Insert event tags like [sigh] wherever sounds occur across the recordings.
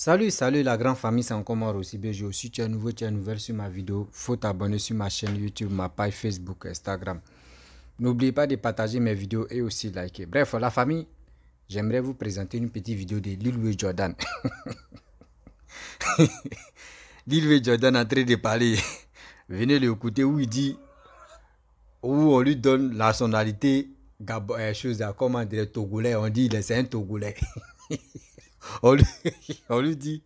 Salut, salut la grande famille, c'est encore moi aussi bonjour Si tu es nouveau, tu es nouvelle sur ma vidéo, faut t'abonner sur ma chaîne YouTube, ma page Facebook, Instagram. N'oubliez pas de partager mes vidéos et aussi liker. Bref, la famille, j'aimerais vous présenter une petite vidéo de Lil Jordan. [laughs] Lil Jordan en train de parler. Venez l'écouter où il dit, où on lui donne la sonalité, Gabon, euh, chose, comment dire, togolais, on dit, c'est un togolais. [laughs] [laughs] On lui, dit,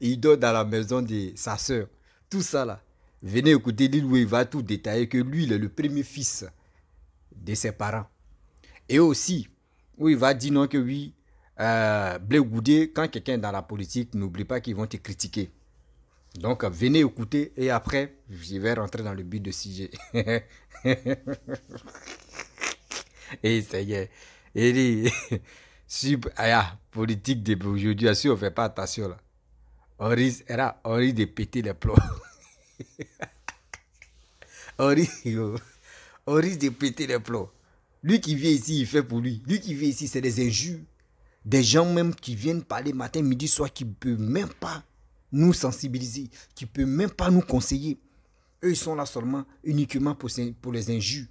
il dort dans la maison de sa soeur. Tout ça là. Venez écouter l'île où il va tout détailler que lui, il est le premier fils de ses parents. Et aussi, où il va dire non que oui, euh, quand quelqu'un est dans la politique, n'oublie pas qu'ils vont te critiquer. Donc, venez écouter et après, je vais rentrer dans le but de sujet. [laughs] et ça y est. Et [laughs] Si, ah, politique d'aujourd'hui, si on ne fait pas attention, là, on risque, de péter les plombs. [laughs] on, risque, de péter les plombs. Lui qui vient ici, il fait pour lui. Lui qui vient ici, c'est des injures. Des gens même qui viennent parler matin, midi, soir, qui ne peuvent même pas nous sensibiliser, qui ne peuvent même pas nous conseiller. Eux, ils sont là seulement, uniquement pour, pour les injures,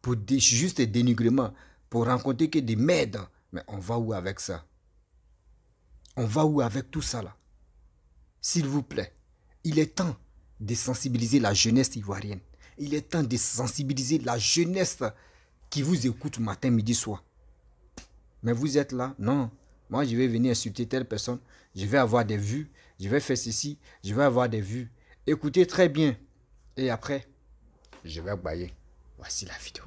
pour des, juste des dénigrements, pour rencontrer que des merdes, mais on va où avec ça On va où avec tout ça là S'il vous plaît, il est temps de sensibiliser la jeunesse ivoirienne. Il est temps de sensibiliser la jeunesse qui vous écoute matin, midi, soir. Mais vous êtes là, non. Moi, je vais venir insulter telle personne. Je vais avoir des vues. Je vais faire ceci. Je vais avoir des vues. Écoutez très bien. Et après, je vais bailler. Voici la vidéo.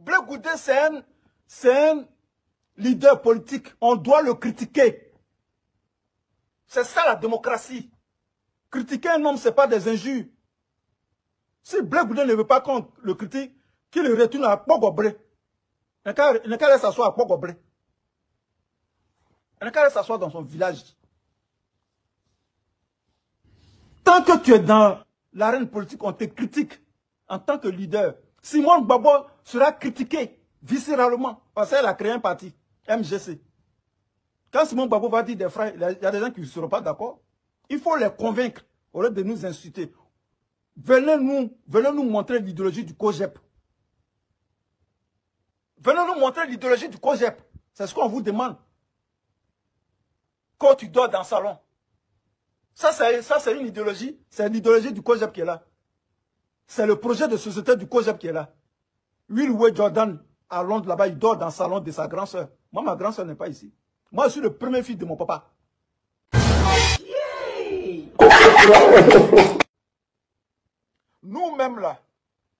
Bleu scène, scène leader politique, on doit le critiquer. C'est ça la démocratie. Critiquer un homme, ce n'est pas des injures. Si Blaise Boudin ne veut pas qu'on le critique, qu'il le retourne à Pogobré. Il n'a qu'à aller s'asseoir à Pogobré. Il n'a qu'à aller s'asseoir dans son village. Tant que tu es dans l'arène politique, on te critique en tant que leader. Simone Babo sera critiqué viscéralement parce qu'elle a créé un parti. MGC. Quand Simon Babou va dire des frères, il y, a des gens qui ne seront pas d'accord. Il faut les convaincre au lieu de nous insulter. Venez nous, nous montrer l'idéologie du COGEP. Venez nous montrer l'idéologie du COGEP. C'est ce qu'on vous demande. Quand tu dors dans le salon. Ça, c'est une idéologie. C'est l'idéologie du COGEP qui est là. C'est le projet de société du COGEP qui est là. Will Way Jordan, à Londres, là-bas, il dort dans le salon de sa grand-sœur. Moi, ma grand sœur n'est pas ici. Moi, je suis le premier fils de mon papa. [laughs] Nous-mêmes, là,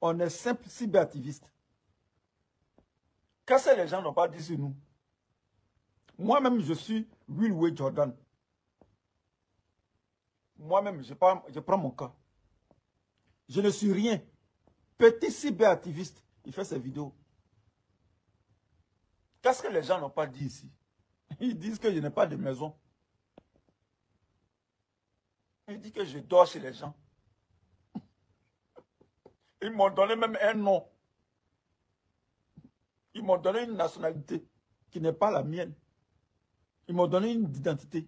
on est simples cyberactivistes. Qu'est-ce que les gens n'ont pas dit sur nous Moi-même, je suis Will Way Jordan. Moi-même, je, je, prends mon cas. Je ne suis rien. Petit cyberactiviste, il fait ses vidéos quest que les gens n'ont pas dit ici [laughs] Ils disent que je n'ai pas de maison. Ils disent que je dors chez les gens. [laughs] Ils m'ont donné même un nom. Ils m'ont donné une nationalité qui n'est pas la mienne. Ils m'ont donné une identité.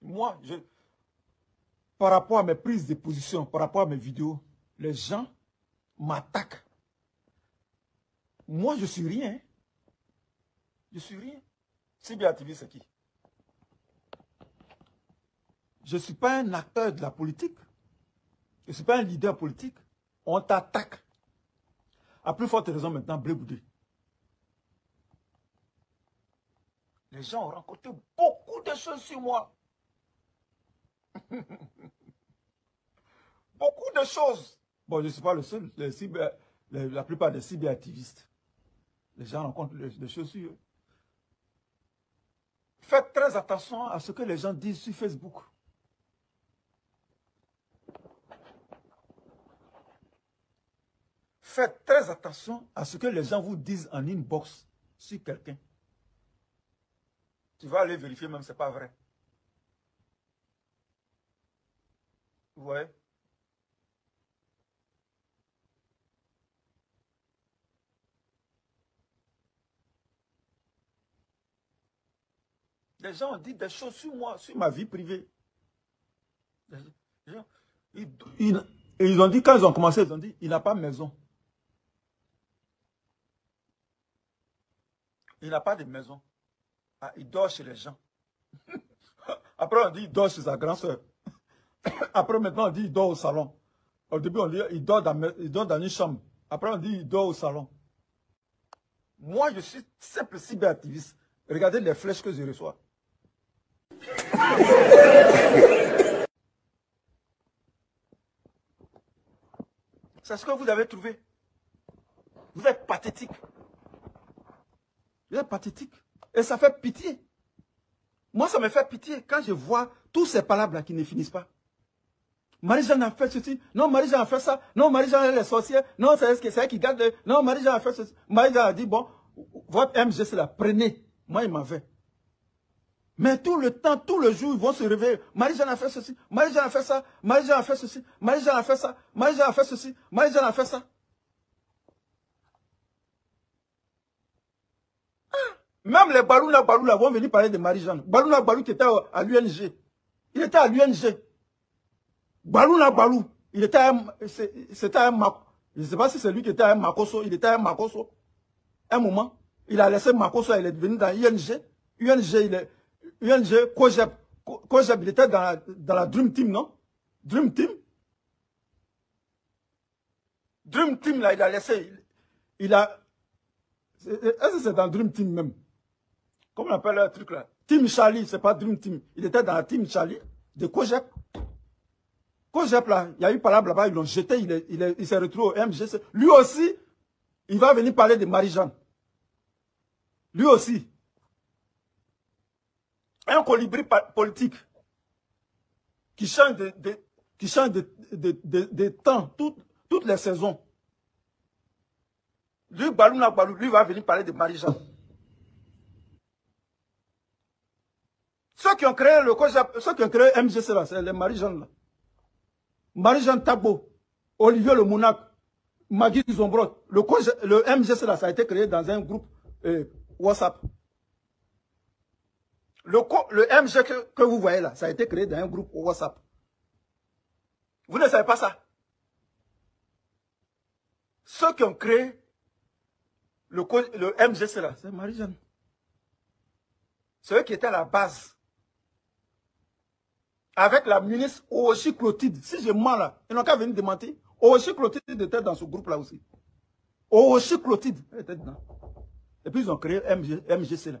Moi, je, par rapport à mes prises de position, par rapport à mes vidéos, les gens m'attaquent. Moi, je suis rien. Je suis rien. bien TV, c'est qui Je ne suis pas un acteur de la politique. Je ne suis pas un leader politique. On t'attaque. A plus forte raison maintenant, Bléboudé. Les gens ont rencontré beaucoup de choses sur moi. [laughs] beaucoup de choses. Bon, je ne suis pas le seul. cyber, la plupart des cyberactivistes, les gens rencontrent des chaussures. Faites très attention à ce que les gens disent sur Facebook. Faites très attention à ce que les gens vous disent en inbox sur quelqu'un. Tu vas aller vérifier, même c'est pas vrai. Vous voyez Les gens ont dit des choses sur moi, sur ma vie privée. ils, ont dit, quand ils ont commencé, ils ont dit, il n'a pas de maison. Il n'a pas de maison. Ah, il dort chez les gens. [laughs] Après, on dit, il dort chez sa grand soeur. [coughs] Après, maintenant, on dit, il dort au salon. Au début, on dit, il dort dans, il dort dans une chambre. Après, on dit, il dort au salon. Moi, je suis simple cyberactiviste. Regardez les flèches que je reçois. C'est ce que vous avez trouvé. Vous êtes pathétique. Vous êtes pathétique. Et ça fait pitié. Moi, ça me fait pitié quand je vois tous ces palabres-là qui ne finissent pas. Marie-Jeanne a fait ceci. Non, Marie-Jeanne a fait ça. Non, Marie-Jeanne est sorcière. Non, c'est elle qui garde. Non, Marie-Jeanne a fait ceci. Marie-Jeanne a dit, bon, votre MG, c'est la prenez. Moi, il m'en mais tout le temps, tout le jour, ils vont se réveiller. Marie-Jeanne a fait ceci, Marie-Jeanne a fait ça, Marie-Jeanne a fait ceci, Marie-Jeanne a fait ça, Marie-Jeanne a fait ceci, Marie-Jeanne a fait ça. Ah! Même les Balouna Baloula vont venir parler de Marie-Jeanne. Balouna Balou qui était à l'UNG. Il était à l'UNG. Balouna Balou, il était à, c'était un Je ne sais pas si c'est lui qui était à Makoso. Il était à Makoso. Un moment, il a laissé Makoso, il est devenu dans l'UNG. UNG, il est, UNG, COGEP. COGEP, il était dans la, dans Dream Team, non Dream Team Dream Team, là, il a laissé. Il a. Est-ce que c'est dans Dream Team même Comment on appelle le truc là Team Charlie, c'est pas Dream Team. Il était dans la Team Charlie de Kojep. Kojep là, il y a eu par là-bas, ils l'ont jeté, il s'est retrouvé au MGC. Lui aussi, il va venir parler de Marie-Jeanne. Lui aussi. Un colibri politique qui change de, qui change de, de, temps toutes les saisons. Lui, Balou Balou, lui va venir parler de Marie-Jeanne. Ceux qui ont créé le ceux qui ont créé MGC là, c'est les Marie-Jeanne là. Marie-Jeanne Tabo, Olivier Le Magui Magui Zombrot, le, le MGC là, ça a été créé dans un groupe euh, WhatsApp. Le, MG que, vous voyez là, ça a été créé dans un groupe WhatsApp. Vous ne savez pas ça. Ceux qui ont créé le, le MGC là, c'est Marie-Jeanne. C'est eux qui étaient à la base. Avec la ministre Oshi Si je mens là, ils n'ont qu'à venir démentir. Oshi était dans ce groupe là aussi. Oshi était dedans. Et puis ils ont créé MG, MGC là.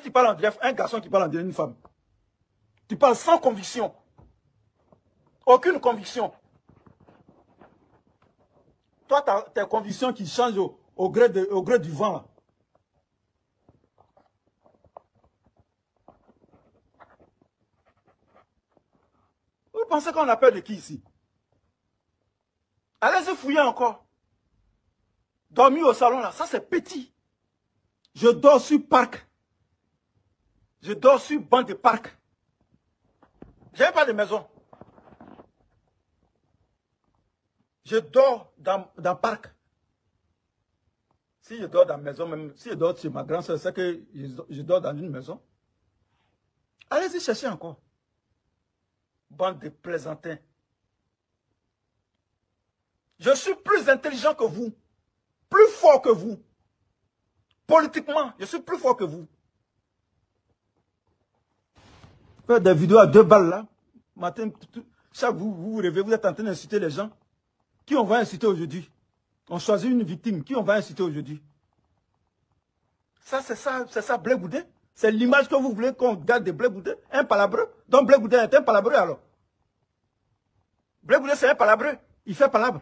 tu parles en un garçon qui parle en direct, une femme, tu parles sans conviction. Aucune conviction. Toi, tu tes convictions qui changent au, gré au, gré du vent. Vous pensez qu'on a peur de qui ici Allez-y fouiller encore. Dormir au salon là, ça c'est petit. Je dors sur parc. Je dors sur banc de parc. J'ai pas de maison. Je dors dans, dans parc. Si je dors dans la maison, même si je dors chez ma grand-soeur, c'est que je, je, dors dans une maison. Allez-y chercher encore. Bande de plaisantins. Je suis plus intelligent que vous. Plus fort que vous. Politiquement, je suis plus fort que vous. faire des vidéos à deux balles là. Matin, chaque vous, vous vous vous êtes en train d'insulter les gens. Qui on va inciter aujourd'hui On choisit une victime. Qui on va inciter aujourd'hui Ça, c'est ça, c'est ça, Blé C'est l'image que vous voulez qu'on garde de Blé Un palabreux. Donc Blé est un palabreux alors. Blé c'est un palabreux. Il fait palabre.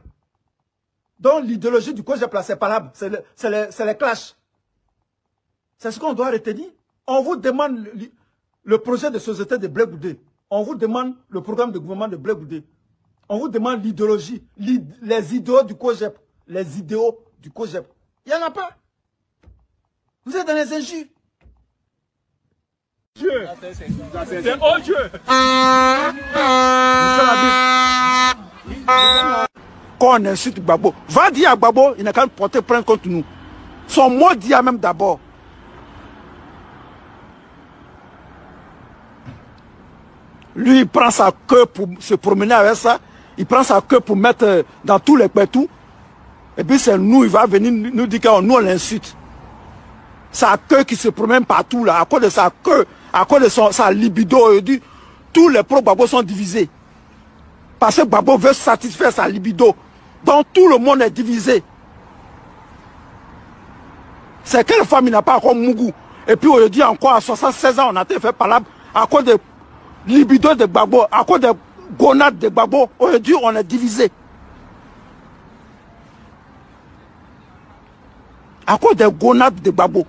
Donc l'idéologie du cause c'est palabre. C'est le, c'est les clashs. C'est ce qu'on doit retenir. On vous demande le projet de société de Blé On vous demande le programme de gouvernement de Blé On vous demande l'idéologie, les idéaux du COGEP. Les idéaux du COGEP. Il n'y en a pas. Vous êtes dans les injures. Dieu, c'est oh Dieu. Quand on insulte Babo, va dire à Babo, il n'a qu'à porter plainte contre nous. Son mot dit à même d'abord. Lui, il prend sa queue pour se promener avec ça. Il prend sa queue pour mettre euh, dans tous les pétous. Et puis c'est nous, il va venir nous dire qu'on nous, on l'insulte. Sa queue qui se promène partout, là, à cause de sa queue, à cause de son, sa libido, dit, tous les pro babo sont divisés. Parce que babo veut satisfaire sa libido. Donc tout le monde est divisé. C'est quelle femme il n'a pas encore Mougou Et puis aujourd'hui encore à 76 ans, on a été fait par à cause de libido de Babo, à cause des gonades de Babo, aujourd'hui on est divisé. À cause des gonades de Babo.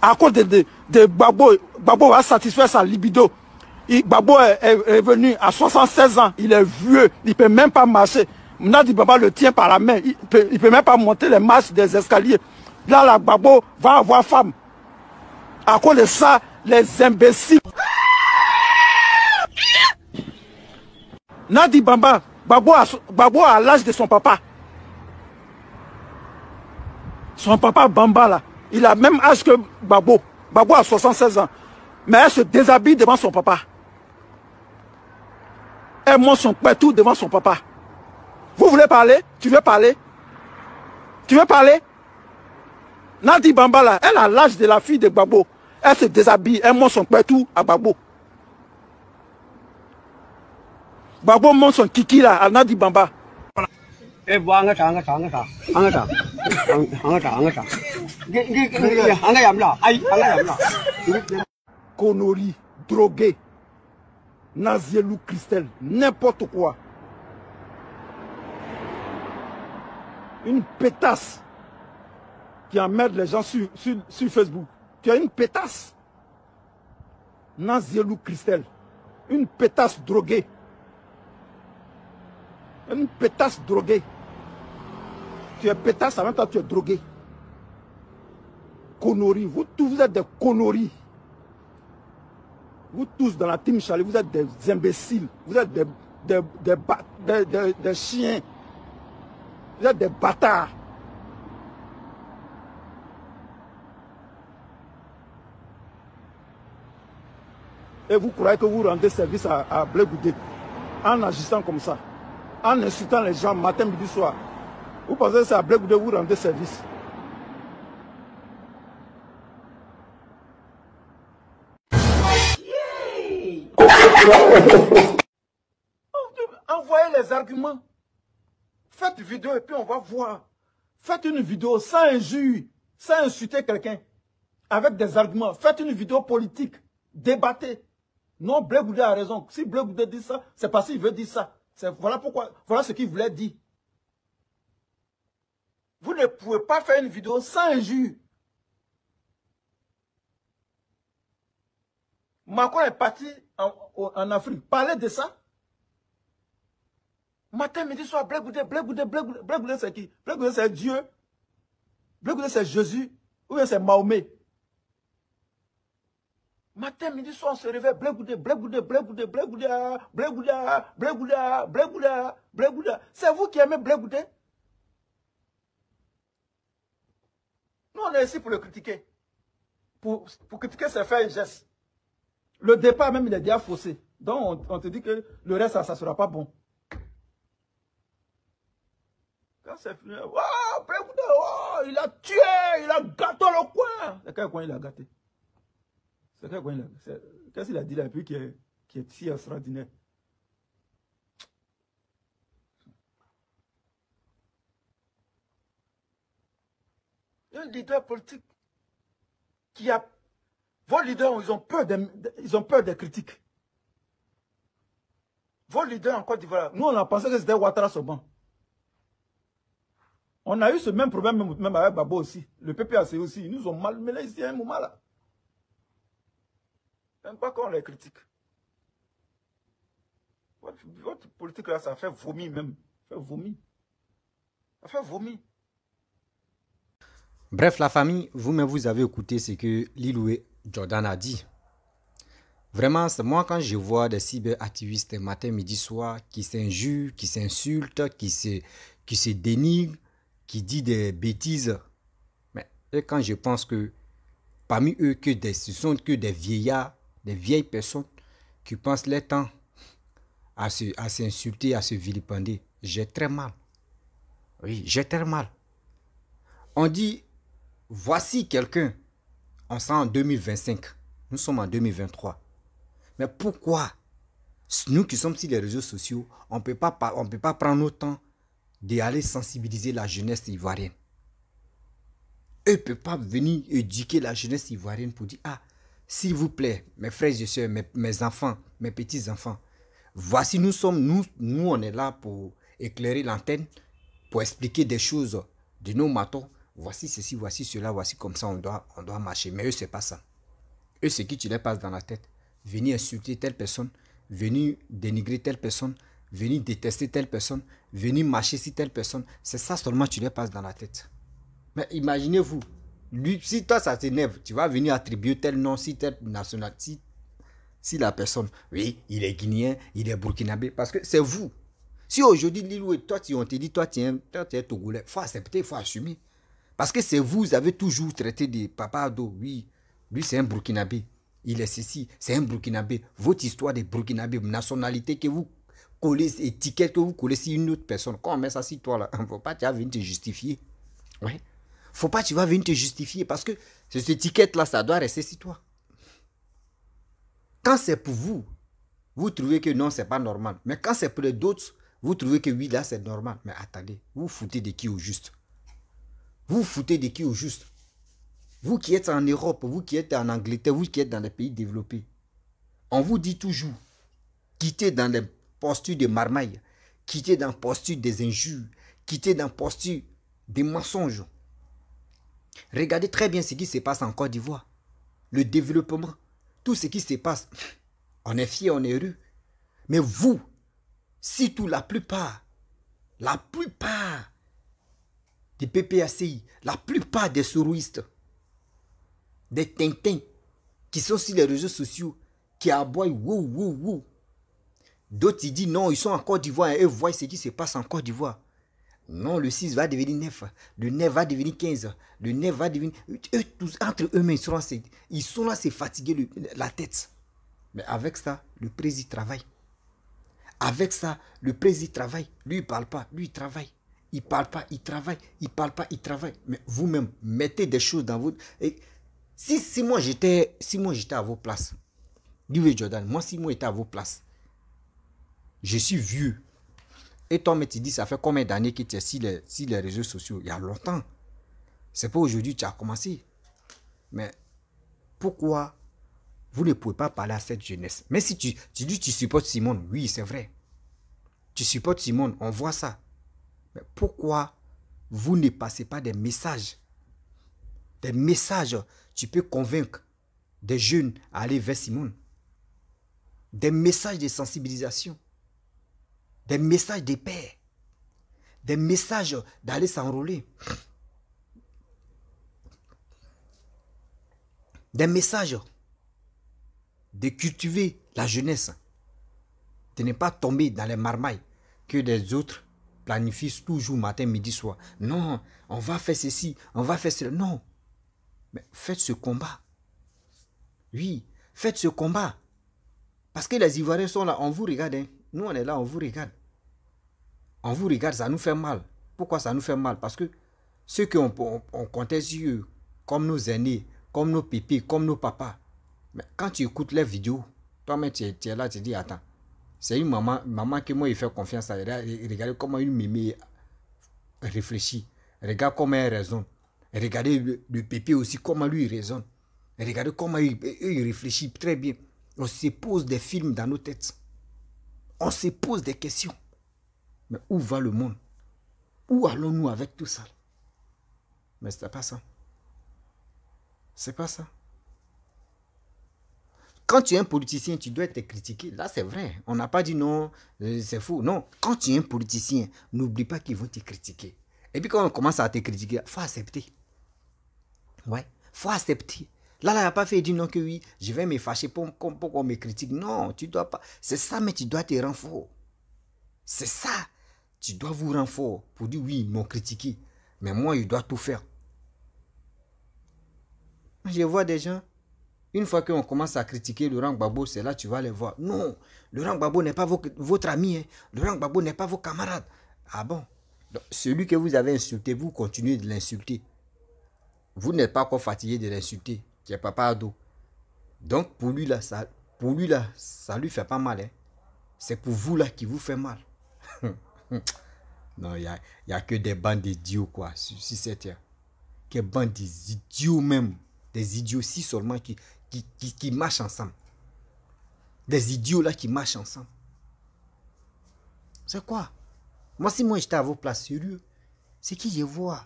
À cause de, de, Babo va satisfaire sa libido. Babo est, venu à 76 ans, il est vieux, il ne peut même pas marcher. Nadi Baba le tient par la main, il ne peut, même pas monter les marches des escaliers. Là, la Gbagbo va avoir femme. À cause de ça, les imbéciles... Nadi Bamba, Babo a, l'âge de son papa. Son papa Bamba là, il a même âge que Babo. Babo a 76 ans. Mais elle se déshabille devant son papa. Elle monte son tout devant son papa. Vous voulez parler Tu veux parler Tu veux parler Nadi Bamba là, elle a l'âge de la fille de Babo. Elle se déshabille, elle monte son tout à Babo. Babo Monson son kiki là, Anadi Bamba. Eh, bon, drogué, n'importe quoi. Une pétasse qui emmerde les gens sur, Facebook. Tu as une pétasse. Nazielou Christelle, une pétasse droguée une pétasse droguée. Tu es pétasse, en même temps tu es drogué. Conneries, vous tous vous êtes des conneries. Vous tous dans la team Charlie, vous êtes des imbéciles, vous êtes des, des, des, chiens, vous êtes des bâtards. Et vous croyez que vous rendez service à, à en agissant comme ça en insultant les gens matin, midi, soir. Vous pensez que c'est à de vous rendez service [laughs] Envoyez les arguments. Faites une vidéo et puis on va voir. Faites une vidéo sans injure, sans insulter quelqu'un, avec des arguments. Faites une vidéo politique. Débattez. Non, Blake a raison. Si Blake dit ça, c'est parce qu'il veut dire ça. Voilà, pourquoi, voilà ce qu'il voulait dire. Vous ne pouvez pas faire une vidéo sans injure. Macron est parti en, Afrique. Parlez de ça. Matin, midi, soir, bleu Blagoudé, bleu c'est qui Blagoudé, c'est Dieu. Blagoudé, c'est Jésus. Ou bien c'est Mahomet. Matin, midi, soir, on se réveille, blé goudé, blé goudé, blé goudé, blé goudé, C'est vous qui aimez goudé Nous, on est ici pour le critiquer. Pour, pour critiquer, c'est faire un geste. Le départ même, il est déjà faussé. Donc, on, te dit que le reste, ça ne sera pas bon. Quand c'est fini, oh, goudé, oh, il a tué, il a gâté le coin. C'est quel coin il a gâté c'est quoi là Qu'est-ce qu'il a dit là, puis qui est, si extraordinaire Un leader politique qui a... Vos leaders, ils ont peur des, ils ont peur des critiques. Vos leaders en Côte d'Ivoire, nous on a pensé que c'était Ouattara Soban. On a eu ce même problème même avec Babo aussi. Le PPAC aussi, ils nous ont mal. il ici à un moment là. Même pas on les critique. Votre, politique là, ça fait vomir même. Ça fait vomir. Ça fait vomir. Bref, la famille, vous-même, vous avez écouté ce que Liloué Jordan a dit. Vraiment, c'est moi quand je vois des cyberactivistes matin, midi, soir qui s'injurent, qui s'insultent, qui se, qui se dénigrent, qui disent des bêtises. Mais quand je pense que parmi eux, que des, ce sont que des vieillards des vieilles personnes qui pensent les temps à s'insulter, à, à se vilipender. J'ai très mal. Oui, j'ai très mal. On dit, voici quelqu'un. On sent en 2025. Nous sommes en 2023. Mais pourquoi nous qui sommes sur les réseaux sociaux, on ne peut pas prendre notre temps d'aller sensibiliser la jeunesse ivoirienne. Eux ne peuvent pas venir éduquer la jeunesse ivoirienne pour dire, ah, s'il vous plaît, mes frères et sœurs, mes, enfants, mes petits-enfants, voici nous sommes, nous, nous on est là pour éclairer l'antenne, pour expliquer des choses de nos matos. Voici ceci, voici cela, voici comme ça on doit, on doit marcher. Mais eux, c'est pas ça. Eux, c'est qui tu les passes dans la tête. Venir insulter telle personne, venir dénigrer telle personne, venir détester telle personne, venir marcher sur telle personne. C'est ça seulement tu les passes dans la tête. Mais imaginez-vous, lui, si toi, ça t'énerve, tu vas venir attribuer tel nom, si tel national, si, la personne, oui, il est guinéen, il est burkinabé, parce que c'est vous. Si aujourd'hui, Lilou et toi, on te dit, toi, tu es, toi, tu es togolais, il faut accepter, il faut assumer. Parce que c'est vous, vous avez toujours traité de papa d'eau, oui, lui, c'est un burkinabé. Il est ceci, c'est un burkinabé. Votre histoire de burkinabé, nationalité que vous collez, étiquette que vous collez, si une autre personne, quand on met ça si toi, là, [laughs] on ne va pas venir te justifier. Ouais faut pas que tu vas venir te justifier parce que cette étiquette-là, ça doit rester sur toi. Quand c'est pour vous, vous trouvez que non, c'est pas normal. Mais quand c'est pour les autres, vous trouvez que oui, là, c'est normal. Mais attendez, vous foutez de qui au juste Vous foutez de qui au juste Vous qui êtes en Europe, vous qui êtes en Angleterre, vous qui êtes dans les pays développés, on vous dit toujours, quittez dans les postures de marmaille, quittez dans la posture des injures, quittez dans la posture des mensonges. Regardez très bien ce qui se passe en Côte d'Ivoire. Le développement, tout ce qui se passe. On est fier, on est heureux. Mais vous, si tout la plupart, la plupart des PPACI, la plupart des sourouistes, des tintins qui sont sur les réseaux sociaux, qui aboient Wou Wou wou. D'autres, ils disent non, ils sont en Côte d'Ivoire et eux voient ce qui se passe en Côte d'Ivoire. Non, le 6 va devenir 9. Le 9 va devenir 15. Le 9 va devenir... entre eux-mêmes, ils sont là, c'est, ils la tête. Mais avec ça, le président travaille. Avec ça, le président travaille. Lui, il ne parle pas. Lui, il travaille. Il ne parle pas, il travaille. Il ne parle pas, il travaille. Mais vous-même, mettez des choses dans votre... si, si moi, j'étais si moi, j'étais à vos places, Jordan, moi, si moi, j'étais à vos places, je suis vieux. Et toi mais tu dis, ça fait combien d'années que tu es sur les, réseaux sociaux Il y a longtemps. C'est pas aujourd'hui que tu as commencé. Mais pourquoi vous ne pouvez pas parler à cette jeunesse Mais si tu, tu dis tu supportes Simone, oui, c'est vrai. Tu supportes Simone, on voit ça. Mais pourquoi vous ne passez pas des messages Des messages, tu peux convaincre des jeunes à aller vers Simone. Des messages de sensibilisation des messages de paix, des messages d'aller s'enrôler, des messages de cultiver la jeunesse, de ne pas tomber dans les marmailles que les autres planifient toujours matin, midi, soir. Non, on va faire ceci, on va faire cela. Non, mais faites ce combat. Oui, faites ce combat. Parce que les Ivoiriens sont là, on vous regarde. Hein. Nous, on est là, on vous regarde on vous regarde, ça nous fait mal. Pourquoi ça nous fait mal Parce que ceux qui on, on comptait sur eux, comme nos aînés, comme nos pépés, comme nos papas, mais quand tu écoutes les vidéos, toi-même, tu, es là, tu dis, attends, c'est une maman, maman qui moi, fait confiance à Regardez comment une mémé réfléchit. Regarde comment elle raisonne. Regardez le, pépé aussi, comment lui il raisonne. Regardez comment il, il, réfléchit très bien. On se pose des films dans nos têtes. On se pose des questions. Mais où va le monde Où allons-nous avec tout ça Mais ce n'est pas ça. C'est pas ça. Quand tu es un politicien, tu dois être critiquer. Là, c'est vrai. On n'a pas dit non, euh, c'est faux. Non, quand tu es un politicien, n'oublie pas qu'ils vont te critiquer. Et puis quand on commence à te critiquer, il faut accepter. Ouais, faut accepter. Là, là, il n'a pas fait dire non que oui, je vais me fâcher pour, qu'on me critique. Non, tu dois pas. C'est ça, mais tu dois te rendre faux. C'est ça. Tu dois vous rendre pour dire oui, ils m'ont critiqué. Mais moi, il doit tout faire. Je vois des gens, une fois qu'on commence à critiquer Laurent Gbagbo, c'est là que tu vas les voir. Non, Laurent Gbagbo n'est pas votre ami. Hein. Laurent Gbagbo n'est pas vos camarades. Ah bon Celui que vous avez insulté, vous continuez de l'insulter. Vous n'êtes pas encore fatigué de l'insulter. Tu pas papa ado. Donc pour lui là, ça, pour lui lui fait pas mal. Hein. C'est pour vous là qui vous fait mal. Hmm. Non, il n'y a, y a que des bandes d'idiots, quoi, si c'est cette terre. Que bandes d'idiots idiots même, des si seulement qui, qui, qui, marchent ensemble. Des idiots là qui marchent ensemble. C'est quoi Moi, si moi j'étais à vos places sérieux, c'est qui je vois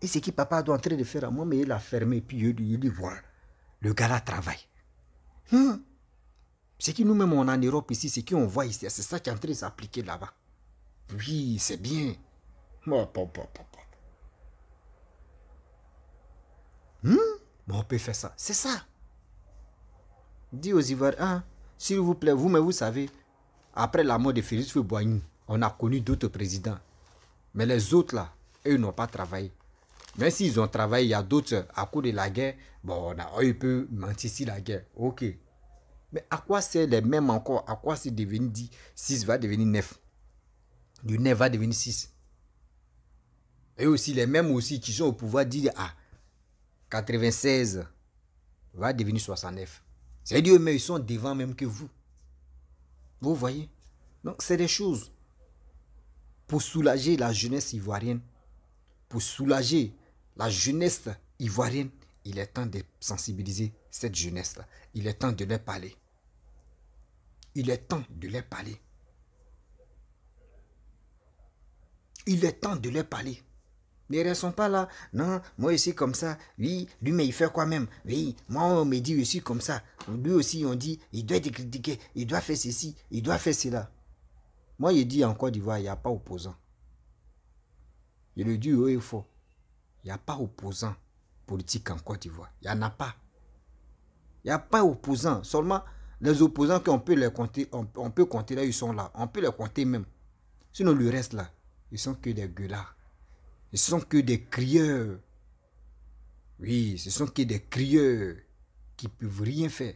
et c'est qui papa doit entrer de faire à moi, mais il a fermé, puis il, dit le gars là travaille. Hmm. C'est qui nous-mêmes on en Europe ici, C'est qui on voit ici, c'est ça qui est en train s'appliquer là-bas. Oui, c'est bien. Hmm? On peut faire ça. C'est ça. Dis aux Ivoiriens, hein, s'il vous plaît, vous, mais vous savez, après la mort de Félix Fouboigny, on a connu d'autres présidents. Mais les autres, là, eux n'ont pas travaillé. Même s'ils ont travaillé, il y a d'autres, à cause de la guerre, bon, on a eu peu si la guerre. OK. Mais à quoi c'est les mêmes encore À quoi c'est devenu si ça va devenir 9 le nez va devenir 6. Et aussi, les mêmes aussi qui sont au pouvoir disent, ah, 96 va devenir 69. C'est-à-dire, mais ils sont devant même que vous. Vous voyez Donc, c'est des choses pour soulager la jeunesse ivoirienne, pour soulager la jeunesse ivoirienne, il est temps de sensibiliser cette jeunesse-là. Il est temps de leur parler. Il est temps de leur parler. Il est temps de leur parler. Ne restons pas là. Non, moi je comme ça. Oui, lui, mais il fait quoi même Oui, moi on me dit aussi comme ça. Lui aussi, on dit il doit être critiqué, il doit faire ceci, il doit faire cela. Moi, je dis en Côte d'Ivoire, il n'y a pas opposant. Je le dis haut il faut. Il n'y a pas opposant politique en Côte d'Ivoire. Il n'y en a pas. Il n'y a pas opposant. Seulement, les opposants qu'on peut les compter, on, peut compter là, ils sont là. On peut les compter même. Sinon, le reste là, ils sont que des gueulards. Ils sont que des crieurs. Oui, ce sont que des crieurs qui ne peuvent rien faire.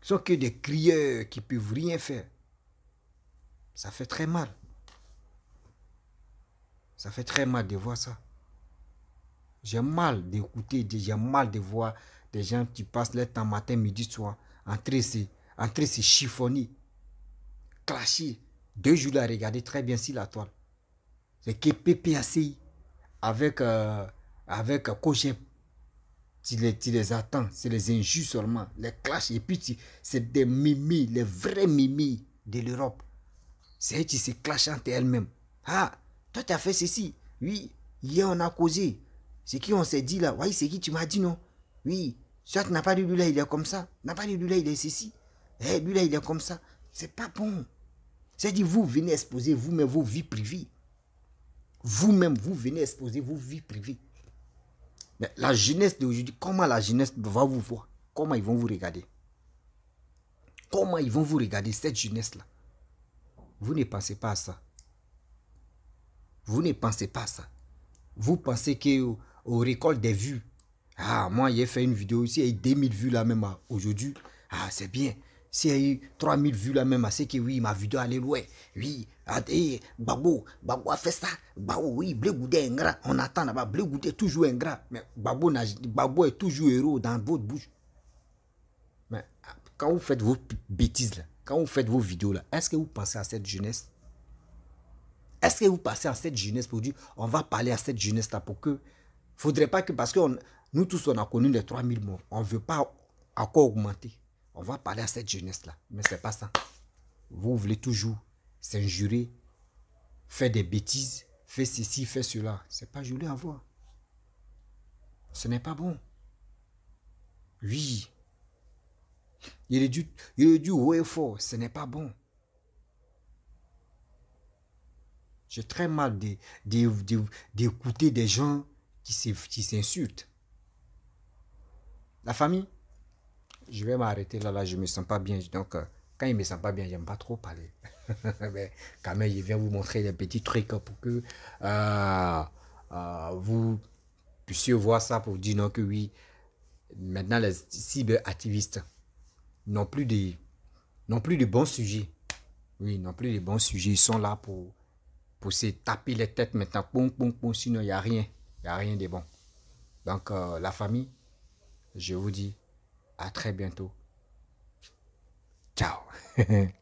Ce sont que des crieurs qui ne peuvent rien faire. Ça fait très mal. Ça fait très mal de voir ça. J'ai mal d'écouter, j'ai mal de voir des gens qui passent leur temps matin, midi, soir, entrer ces chiffonnés, clashés, clasher, deux jours là, regardez très bien si la toile. C'est que PPACI avec, euh, avec euh, Cogep, tu les, attends, c'est les injustes seulement, les clashs. Et puis, c'est des mimi, les vrais mimi de l'Europe. C'est qui se clashent entre elles-mêmes. Ah, toi, tu as fait ceci. Oui, hier, on a causé. C'est qui on s'est dit là. Oui, c'est qui tu m'as dit non. Oui, soit tu n'as pas dit lui là, il est comme ça. N'a pas dit lui là, il est ceci. Eh, lui là, il est comme ça. C'est pas bon. C'est-à-dire, vous venez exposer vous-même vos vies privées. Vous-même, vous venez exposer vos vies privées. Mais la jeunesse d'aujourd'hui, comment la jeunesse va vous voir Comment ils vont vous regarder Comment ils vont vous regarder, cette jeunesse-là Vous ne pensez pas à ça. Vous ne pensez pas à ça. Vous pensez qu'au récolte des vues, ah, moi, j'ai fait une vidéo aussi, il y a 2000 vues là même ah, aujourd'hui. Ah, c'est bien. S'il y a eu 3000 vues là même, c'est que oui, ma vidéo allait loin. Oui, eh, Babo, Babo a fait ça. Babo, oui, Bleu Goudé est ingrat. On attend là-bas, Goudé est toujours ingrat. Mais Babo, Babo est toujours héros dans votre bouche. Mais ah, quand vous faites vos bêtises là, quand vous faites vos vidéos là, est-ce que vous pensez à cette jeunesse Est-ce que vous pensez à cette jeunesse pour dire, on va parler à cette jeunesse là pour que. Faudrait pas que, parce que nous tous, on a connu les 3000 morts. On ne veut pas encore augmenter on va parler à cette jeunesse-là. Mais n'est pas ça. Vous voulez toujours s'injurer, faire des bêtises, faire ceci, faire cela. C'est pas joli à voir. Ce n'est pas bon. Oui. Il est du, il est haut et fort. Ce n'est pas bon. J'ai très mal d'écouter des gens qui s'insultent. La famille, je vais m'arrêter là, là, je ne me sens pas bien. Donc, euh, quand il ne me sent pas bien, j'aime pas trop parler. [laughs] Mais quand même, je viens vous montrer des petits trucs pour que euh, euh, vous puissiez voir ça pour dire non, que oui, maintenant les cyberactivistes n'ont plus de, n'ont plus de bons sujets. Oui, n'ont plus de bons sujets. Ils sont là pour, pour se taper les têtes maintenant. Pong, pong, sinon, il n'y a rien. Il n'y a rien de bon. Donc, la famille, je vous dis à très bientôt. Ciao [laughs]